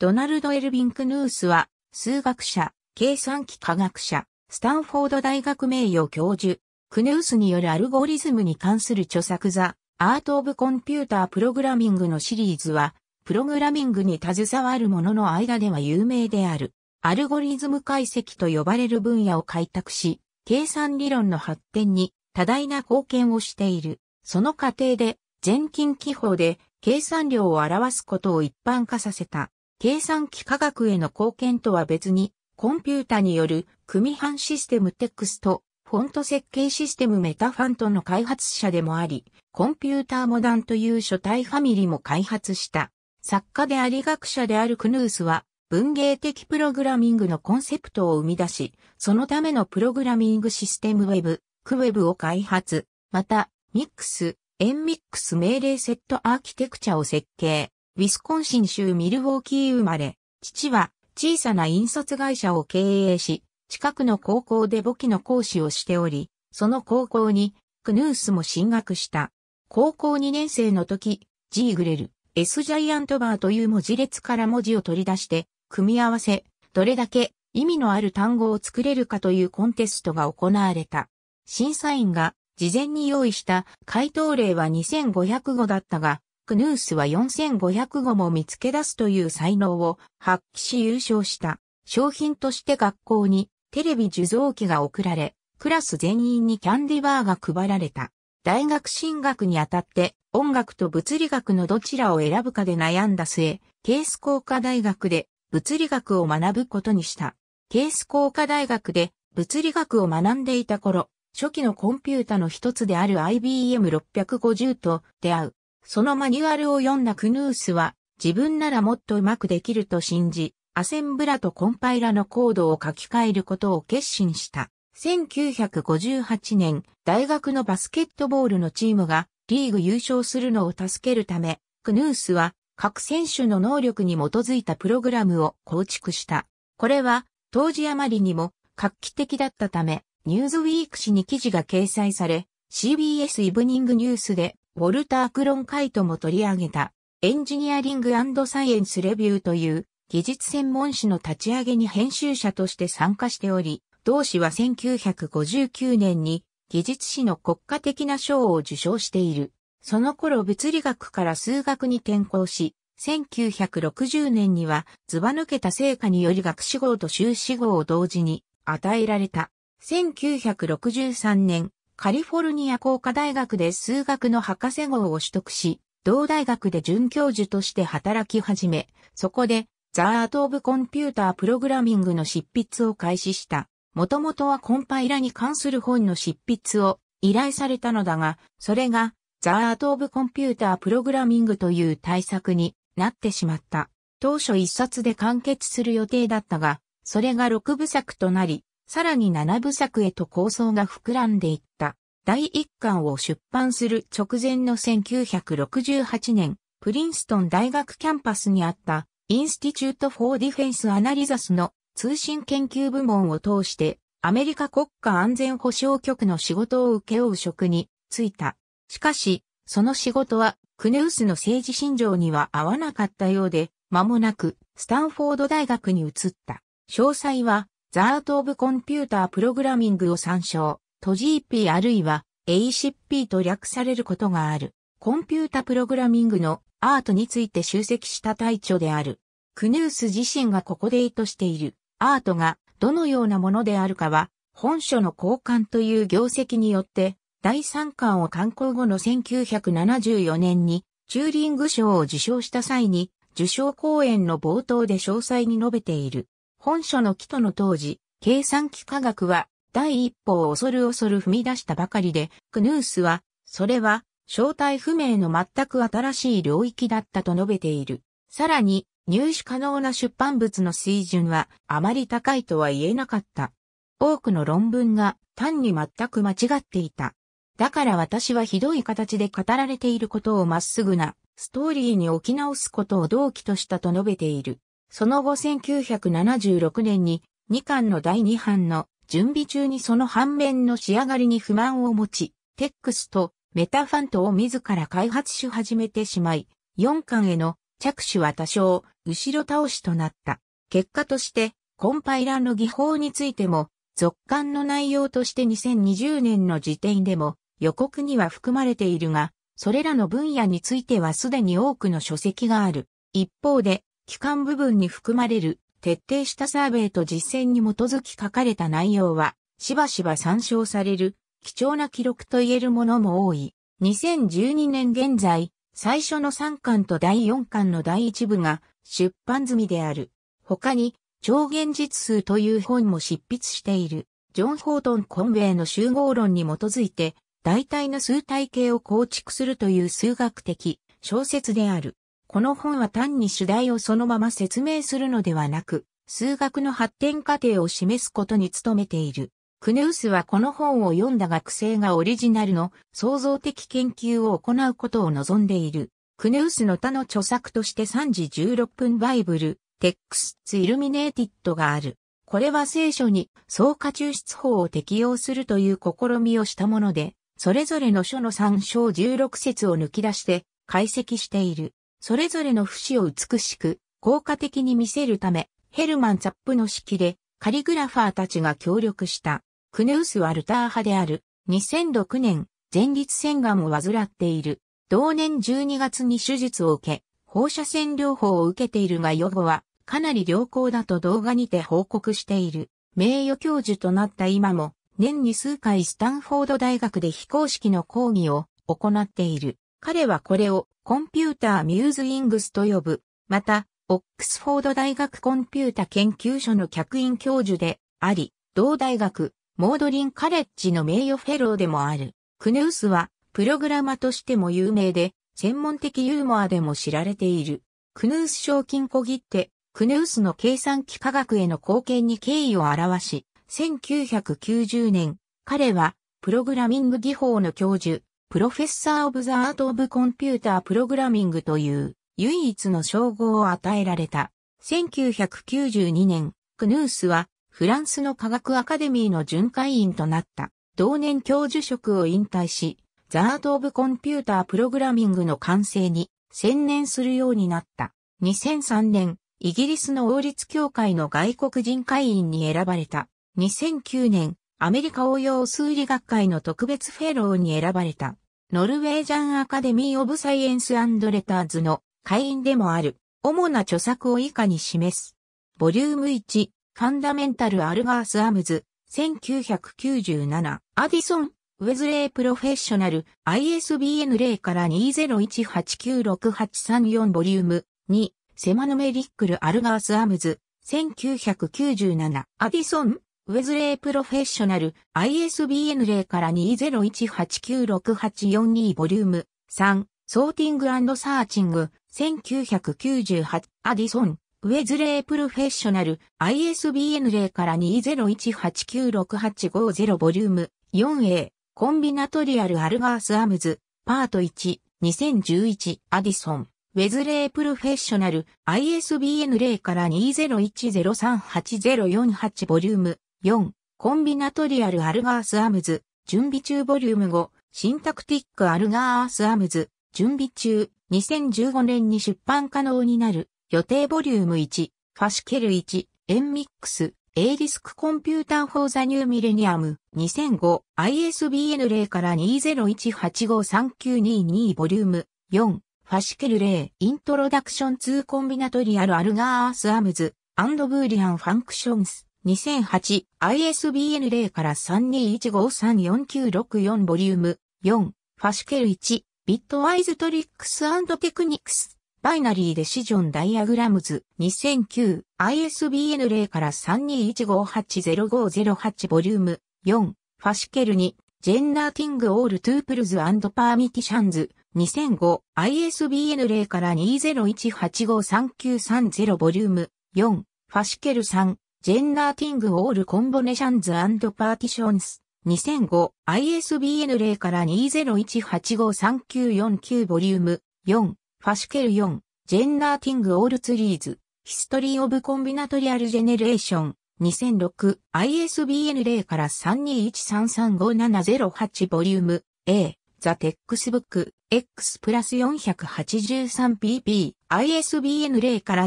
ドナルド・エルヴィン・クヌースは、数学者、計算機科学者、スタンフォード大学名誉教授、クヌースによるアルゴリズムに関する著作ザ・アート・オブ・コンピューター・プログラミングのシリーズは、プログラミングに携わる者の間では有名である。アルゴリズム解析と呼ばれる分野を開拓し、計算理論の発展に多大な貢献をしている。その過程で、全近規法で計算量を表すことを一般化させた。計算機科学への貢献とは別に、コンピュータによる組版システムテクスト、フォント設計システムメタファントの開発者でもあり、コンピューターモダンという書体ファミリーも開発した。作家であり学者であるクヌースは、文芸的プログラミングのコンセプトを生み出し、そのためのプログラミングシステムウェブ、クウェブを開発、また、ミックス、エンミックス命令セットアーキテクチャを設計。ウィスコンシン州ミルウォーキー生まれ、父は小さな印刷会社を経営し、近くの高校で簿記の講師をしており、その高校にクヌースも進学した。高校2年生の時、ジーグレル、S ジャイアントバーという文字列から文字を取り出して、組み合わせ、どれだけ意味のある単語を作れるかというコンテストが行われた。審査員が事前に用意した回答例は2500語だったが、クヌースは4500語も見つけ出すという才能を発揮し優勝した。商品として学校にテレビ受像機が送られ、クラス全員にキャンディバーが配られた。大学進学にあたって音楽と物理学のどちらを選ぶかで悩んだ末、ケース工科大学で物理学を学ぶことにした。ケース工科大学で物理学を学んでいた頃、初期のコンピュータの一つである IBM650 と出会う。そのマニュアルを読んだクヌースは、自分ならもっとうまくできると信じ、アセンブラとコンパイラのコードを書き換えることを決心した。1958年、大学のバスケットボールのチームがリーグ優勝するのを助けるため、クヌースは各選手の能力に基づいたプログラムを構築した。これは当時あまりにも画期的だったため、ニューズウィーク誌に記事が掲載され、CBS イブニングニュースでウォルター・クロンカイトも取り上げた、エンジニアリングサイエンスレビューという技術専門誌の立ち上げに編集者として参加しており、同誌は1959年に技術誌の国家的な賞を受賞している。その頃物理学から数学に転向し、1960年にはずば抜けた成果により学士号と修士号を同時に与えられた。1963年、カリフォルニア工科大学で数学の博士号を取得し、同大学で准教授として働き始め、そこで、ザ・アート・オブ・コンピューター・プログラミングの執筆を開始した。もともとはコンパイラに関する本の執筆を依頼されたのだが、それが、ザ・アート・オブ・コンピューター・プログラミングという対策になってしまった。当初一冊で完結する予定だったが、それが6部作となり、さらに七部作へと構想が膨らんでいった。第一巻を出版する直前の1968年、プリンストン大学キャンパスにあったインスティチュート・フォー・ディフェンス・アナリザスの通信研究部門を通してアメリカ国家安全保障局の仕事を請け負う職に就いた。しかし、その仕事はクネウスの政治信条には合わなかったようで、間もなくスタンフォード大学に移った。詳細はザート・オブ・コンピューター・プログラミングを参照、と GP あるいは ACP と略されることがある。コンピュータプログラミングのアートについて集積した隊長である。クヌース自身がここで意図しているアートがどのようなものであるかは本書の交換という業績によって第3巻を刊行後の1974年にチューリング賞を受賞した際に受賞講演の冒頭で詳細に述べている。本書の起との当時、計算機科学は第一歩を恐る恐る踏み出したばかりで、クヌースは、それは正体不明の全く新しい領域だったと述べている。さらに、入手可能な出版物の水準はあまり高いとは言えなかった。多くの論文が単に全く間違っていた。だから私はひどい形で語られていることをまっすぐなストーリーに置き直すことを動機としたと述べている。その後1976年に2巻の第2版の準備中にその反面の仕上がりに不満を持ち、テックスとメタファントを自ら開発し始めてしまい、4巻への着手は多少後ろ倒しとなった。結果としてコンパイラーの技法についても続巻の内容として2020年の時点でも予告には含まれているが、それらの分野についてはすでに多くの書籍がある。一方で、機関部分に含まれる徹底したサーベイと実践に基づき書かれた内容は、しばしば参照される貴重な記録と言えるものも多い。2012年現在、最初の3巻と第4巻の第1部が出版済みである。他に、超現実数という本も執筆している。ジョン・ホートン・コンウェイの集合論に基づいて、大体の数体系を構築するという数学的小説である。この本は単に主題をそのまま説明するのではなく、数学の発展過程を示すことに努めている。クネウスはこの本を読んだ学生がオリジナルの創造的研究を行うことを望んでいる。クネウスの他の著作として3時16分バイブル、テックスツイルミネーティッドがある。これは聖書に草加抽出法を適用するという試みをしたもので、それぞれの書の参照16節を抜き出して解析している。それぞれの節を美しく、効果的に見せるため、ヘルマン・ザップの式で、カリグラファーたちが協力した、クヌースワルター派である、2006年、前立腺がんを患っている。同年12月に手術を受け、放射線療法を受けているが予後は、かなり良好だと動画にて報告している。名誉教授となった今も、年に数回スタンフォード大学で非公式の講義を行っている。彼はこれをコンピューターミューズイングスと呼ぶ。また、オックスフォード大学コンピュータ研究所の客員教授であり、同大学、モードリンカレッジの名誉フェローでもある。クヌースは、プログラマとしても有名で、専門的ユーモアでも知られている。クヌース賞金小切手、クヌースの計算機科学への貢献に敬意を表し、1990年、彼は、プログラミング技法の教授、プロフェッサー・オブ・ザ・アート・オブ・コンピューター・プログラミングという唯一の称号を与えられた。1992年、クヌースはフランスの科学アカデミーの巡回員となった。同年教授職を引退し、ザ・アート・オブ・コンピューター・プログラミングの完成に専念するようになった。2003年、イギリスの王立協会の外国人会員に選ばれた。2009年、アメリカ応用数理学会の特別フェローに選ばれた、ノルウェージャンアカデミー・オブ・サイエンス・レターズの会員でもある、主な著作を以下に示す。ボリューム1、ファンダメンタル・アルガース・アムズ、1997、アディソン、ウェズレイ・プロフェッショナル、ISBN 0から201896834ボリューム2、セマヌメリックル・アルガース・アムズ、1997、アディソン、ウェズレープロフェッショナル ISBN 0から20189684ボリューム3ソーティングサーチング1998アディソンウェズレープロフェッショナル ISBN 0から2 0 1 8 9 6 8 5 0ボリューム 4A コンビナトリアルアルガースアムズパート1 2011アディソンウェズレープロフェッショナル ISBN 0から2010380488ボリューム4、コンビナトリアルアルガースアムズ、準備中ボリューム5、シンタクティックアルガースアムズ、準備中、2015年に出版可能になる、予定ボリューム1、ファシケル1、エンミックス、A ディスクコンピューターフォーザニューミレニアム2005 ISBN 0から201853922ボリューム4ファシケル0イントロダクション2コンビナトリアルアルガースアムズアンドブーリアンファンクションス2008 ISBN 0から3215349664ボリューム4ファシケル1ビットワイズトリックステクニックスバイナリーデシジョンダイアグラムズ2009 ISBN 0から3 2 1 5 8 0 5 0 8ボリューム4ファシケル2ジェンナーティングオールトゥープルズパーミティシャンズ2005 ISBN 0から2 0 1 8 5 3 9 3 0ボリューム4ファシケル3ジェンナーティング・オール・コンボネーションズ・アンド・パーティションス、2005、ISBN0 から20185394ボリューム、4、ファシュケル4、ジェンナーティング・オール・ツリーズ、ヒストリー・オブ・コンビナトリアル・ジェネレーション、2006、ISBN0 から32133507-08ボリューム、A、ザ・テックスブック、X プラス 483pp、ISBN0 から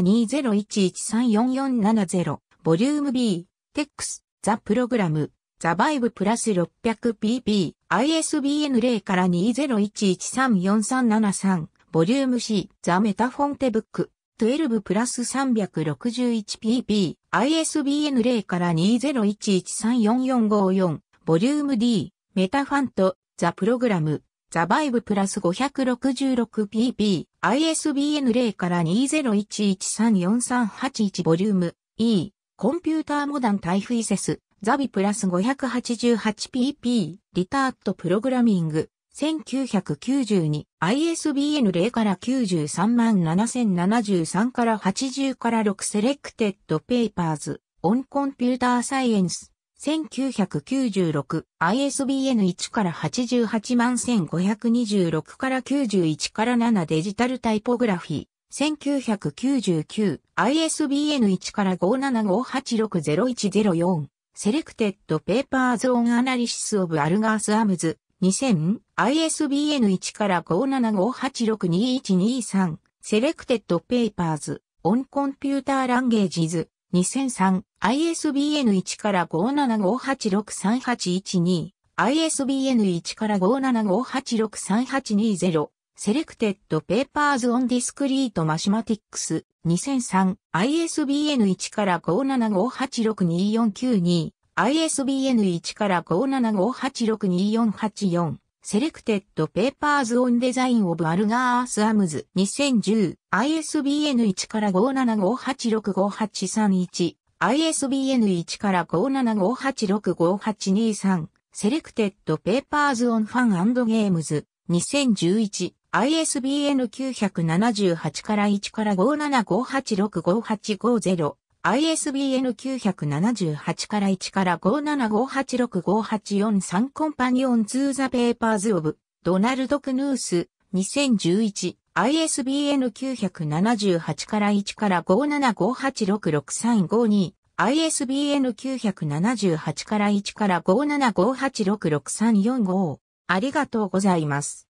20113447-0。ボリューム B、テックス、ザ・プログラム、ザ・バイブプラス 600pp、ISBN 0から2011134373、ボリューム C、ザ・メタフォンテブック、12プラス 361pp、ISBN 0から2011344454、ボリューム D、メタファント、ザ・プログラム、ザ・バイブプラス 566pp、ISBN 0から2011134381ボリューム E、コンピューターモダンタイフイセス、ザビプラス 588pp、リターットプログラミング、1992、ISBN 0から93万7073から80から6セレクテッドペーパーズ、オンコンピューターサイエンス、1996、ISBN1 から88万1526から91から7デジタルタイポグラフィー、1999 ISBN 1から5758601004セレクテッドペーパーズオンアナリシスオブアルガースアムズ2000 ISBN 1から5758621123セレクテッドペーパーズオンコンピューターランゲージズ 2003ISBN1 から5 7 5 8 6 3 8 1 1 ISBN1 から5758638220セレクテッド・ペーパーズ・オン・ディスクリート・マシマティックス、2003、ISBN1 から575862492、ISBN1 から575862484、セレクテッド・ペーパーズ・オン・デザイン・オブ・アルガース・アムズ、2010、ISBN1 から575865831、ISBN1 から575865823、セレクテッド・ペーパーズ・オン・ファン・ゲームズ、2011 ISBN 978から1から575865850 ISBN 978から1から575865843コンパニオンツーザ・ペーパーズ・オブ・ドナルド・クヌース2011 ISBN 978から1から575866352 ISBN 978から1から575866345ありがとうございます。